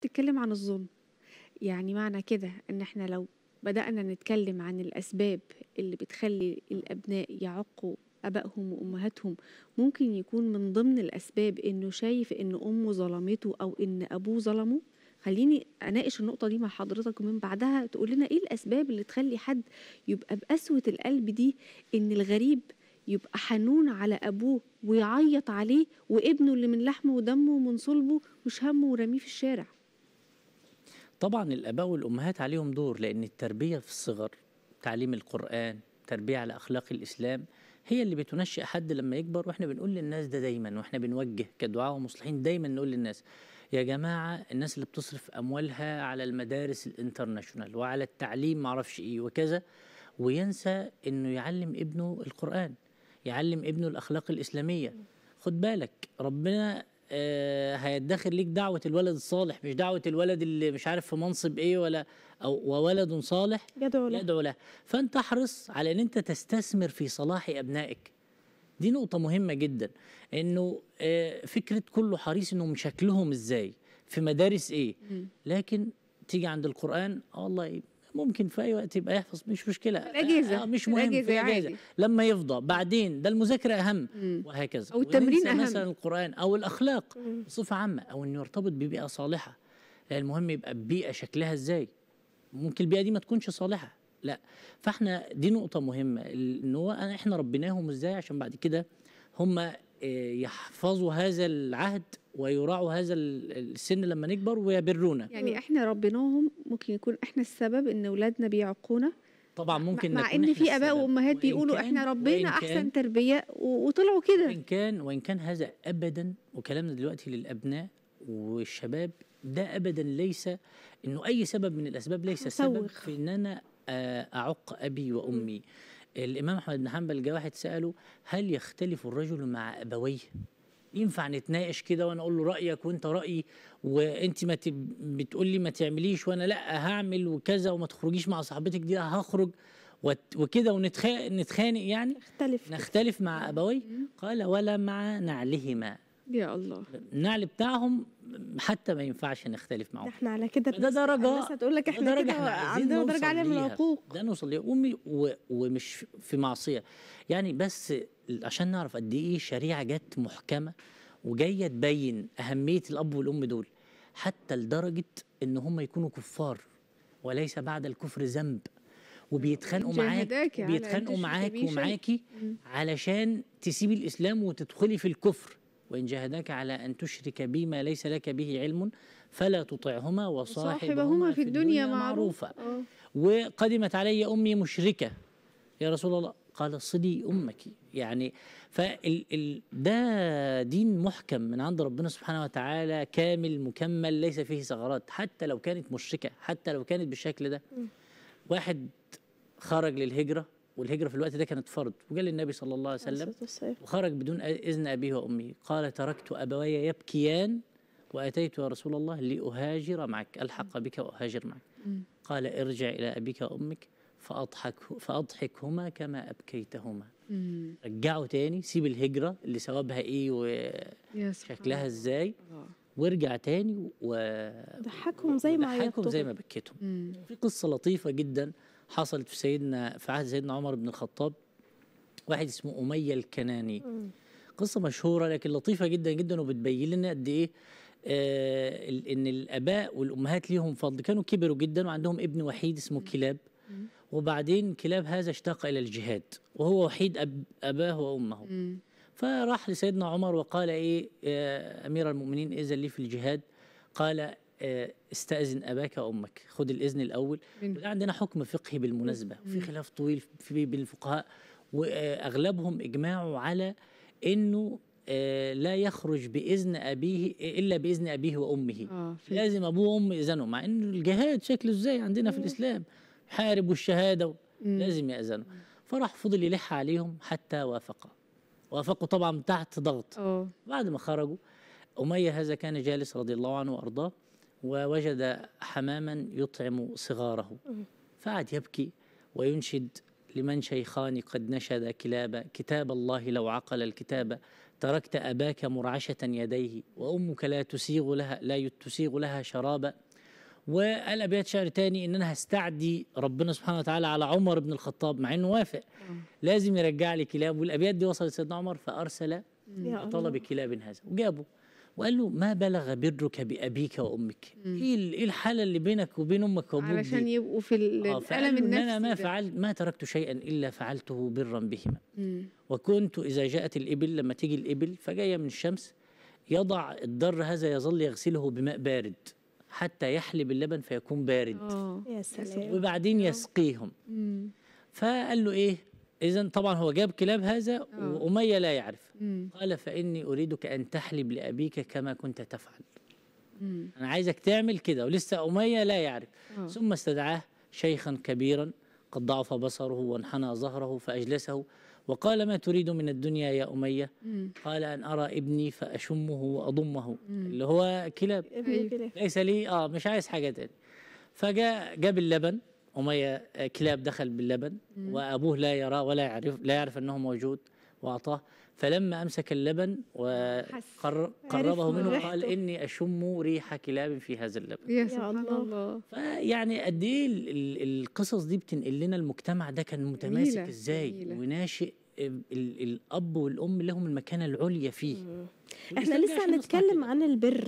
تتكلم عن الظلم يعني معنى كده ان احنا لو بدأنا نتكلم عن الأسباب اللي بتخلي الأبناء يعقوا آبائهم وأمهاتهم ممكن يكون من ضمن الأسباب إنه شايف إن أمه ظلمته أو إن أبوه ظلمه خليني أناقش النقطة دي مع حضرتك ومن بعدها تقول لنا إيه الأسباب اللي تخلي حد يبقى بقسوة القلب دي إن الغريب يبقى حنون على أبوه ويعيط عليه وابنه اللي من لحمه ودمه ومن صلبه مش همه ورميه في الشارع طبعا الآباء والأمهات عليهم دور لأن التربية في الصغر تعليم القرآن تربية على أخلاق الإسلام هي اللي بتنشئ حد لما يكبر واحنا بنقول للناس ده دايما واحنا بنوجه كدعاء ومصلحين دايما نقول للناس يا جماعة الناس اللي بتصرف أموالها على المدارس الانترناشونال وعلى التعليم معرفش إيه وكذا وينسى إنه يعلم ابنه القرآن يعلم ابنه الأخلاق الإسلامية خد بالك ربنا آه، هيدخر ليك دعوه الولد الصالح مش دعوه الولد اللي مش عارف في منصب ايه ولا او وولد صالح يدعو له يدعو له فانت احرص على ان انت تستثمر في صلاح ابنائك دي نقطه مهمه جدا انه آه، فكره كله حريص انهم شكلهم ازاي في مدارس ايه لكن تيجي عند القران اه والله ممكن في اي وقت يبقى يحفظ مش مشكله الاجهزه آه مش مهم في الاجهزه يعني. لما يفضى بعدين ده المذاكره اهم مم. وهكذا او التمرين اهم مثلا القران او الاخلاق مم. بصفه عامه او انه يرتبط ببيئه صالحه لا المهم يبقى البيئه شكلها ازاي ممكن البيئه دي ما تكونش صالحه لا فاحنا دي نقطه مهمه ان هو احنا ربيناهم ازاي عشان بعد كده هم يحفظوا هذا العهد ويراعوا هذا السن لما نكبر ويبرونا يعني احنا ربيناهم ممكن يكون احنا السبب ان اولادنا بيعقونا طبعا ممكن مع ان في اباء وامهات بيقولوا احنا ربينا احسن تربيه وطلعوا كده وان كان وان كان هذا ابدا وكلامنا دلوقتي للابناء والشباب ده ابدا ليس انه اي سبب من الاسباب ليس سبب في ان انا آه، اعق ابي وامي م. الامام احمد بن حنبل جه واحد ساله هل يختلف الرجل مع ابويه ينفع نتناقش كده وانا اقول له رايك وانت رايي وانت ما بتقول لي ما تعمليش وانا لا هعمل وكذا وما تخرجيش مع صاحبتك دي هخرج وكده ونتخانق يعني نختلف نختلف مع ابوي قال ولا مع نعلهما يا الله النعل بتاعهم حتى ما ينفعش نختلف معاهم احنا على كده ده درجة الناس هتقول لك احنا كده عندنا درجة عالية من العقوق ده نوصل ليه امي و... ومش في معصية يعني بس عشان نعرف قد ايه شريعة جت محكمة وجاية تبين أهمية الأب والأم دول حتى لدرجة إن هم يكونوا كفار وليس بعد الكفر ذنب وبيتخانقوا معاك يعني، بيتخانقوا معاك ومعاكي علشان تسيبي الإسلام وتدخلي في الكفر وإن جاهداك على أن تشرك بما ليس لك به علم فلا تطعهما وصاحبهما في الدنيا معروفة آه. وقدمت علي أمي مشركة يا رسول الله قال صلي أمك يعني فده دين محكم من عند ربنا سبحانه وتعالى كامل مكمل ليس فيه ثغرات حتى لو كانت مشركة حتى لو كانت بالشكل ده واحد خرج للهجرة والهجرة في الوقت ده كانت فرض وجاء النبي صلى الله عليه وسلم وخرج بدون إذن أبيه وأمه قال تركت أبوي يبكيان وأتيت يا رسول الله لأهاجر معك ألحق بك وأهاجر معك قال ارجع إلى أبيك وأمك فأضحك فأضحكهما كما أبكيتهما رجعه تاني سيب الهجرة اللي ثوابها إيه وشكلها إزاي وارجع تاني و ضحكهم زي ما ضحكهم زي ما بكيتهم في قصة لطيفة جدا حصلت في سيدنا في عهد سيدنا عمر بن الخطاب واحد اسمه أمية الكناني قصة مشهورة لكن لطيفة جدا جدا وبتبين لنا قد إيه آه إن الآباء والأمهات ليهم فضل كانوا كبروا جدا وعندهم ابن وحيد اسمه كلاب وبعدين كلاب هذا اشتاق إلى الجهاد وهو وحيد أب أباه وأمه فراح لسيدنا عمر وقال إيه آه أمير المؤمنين إذا لي في الجهاد قال آه، استأذن أباك وأمك خد الإذن الأول وده عندنا حكم فقهي بالمناسبة وفي خلاف طويل في بين الفقهاء وأغلبهم إجماعوا على أنه آه، لا يخرج بإذن أبيه إلا بإذن أبيه وأمه آه لازم أبوه وأمه يأذنوا مع أنه الجهاد شكله إزاي عندنا في الإسلام حارب والشهادة لازم يأذنوا فراح فضل يلح عليهم حتى وافقوا وافقوا طبعا تحت ضغط أوه. بعد ما خرجوا أمية هذا كان جالس رضي الله عنه وأرضاه ووجد حماما يطعم صغاره فقعد يبكي وينشد لمن شيخان قد نشد كلابا كتاب الله لو عقل الكتاب تركت أباك مرعشة يديه وأمك لا تسيغ لها لا تسيغ لها شرابا وقال أبيات شعر تاني إن أنا هستعدي ربنا سبحانه وتعالى على عمر بن الخطاب مع إنه وافق لازم يرجع لي كلاب والأبيات دي وصلت سيدنا عمر فأرسل طلب كلاب هذا وجابه وقال له ما بلغ برك بابيك وامك مم. ايه ايه الحاله اللي بينك وبين امك وابوك علشان دي؟ يبقوا في آه، الالم النفسي انا ما فعلت ما تركت شيئا الا فعلته برا بهما مم. وكنت اذا جاءت الابل لما تيجي الابل فجايه من الشمس يضع الدر هذا يظل يغسله بماء بارد حتى يحلب اللبن فيكون بارد آه. يا سلام وبعدين يسقيهم مم. فقال له ايه إذا طبعا هو جاب كلاب هذا آه. وأمية لا يعرف مم. قال فإني أريدك أن تحلب لأبيك كما كنت تفعل مم. أنا عايزك تعمل كده ولسه أمية لا يعرف آه. ثم استدعاه شيخا كبيرا قد ضعف بصره وانحنى ظهره فأجلسه وقال ما تريد من الدنيا يا أمية مم. قال أن أرى ابني فأشمه وأضمه مم. اللي هو كلاب ليس لي آه مش عايز حاجة تاني فجاء جاب اللبن أمية آه، كلاب دخل باللبن وأبوه لا يراه ولا يعرف لا يعرف أنه موجود وأعطاه فلما أمسك اللبن وقربه منه قال إني أشم ريح كلاب في هذا اللبن يا سبحان الله فيعني قد إيه القصص دي بتنقل لنا المجتمع ده كان متماسك إزاي وناشئ الأب والأم لهم المكانة العليا فيه احنا لسه هنتكلم عن البر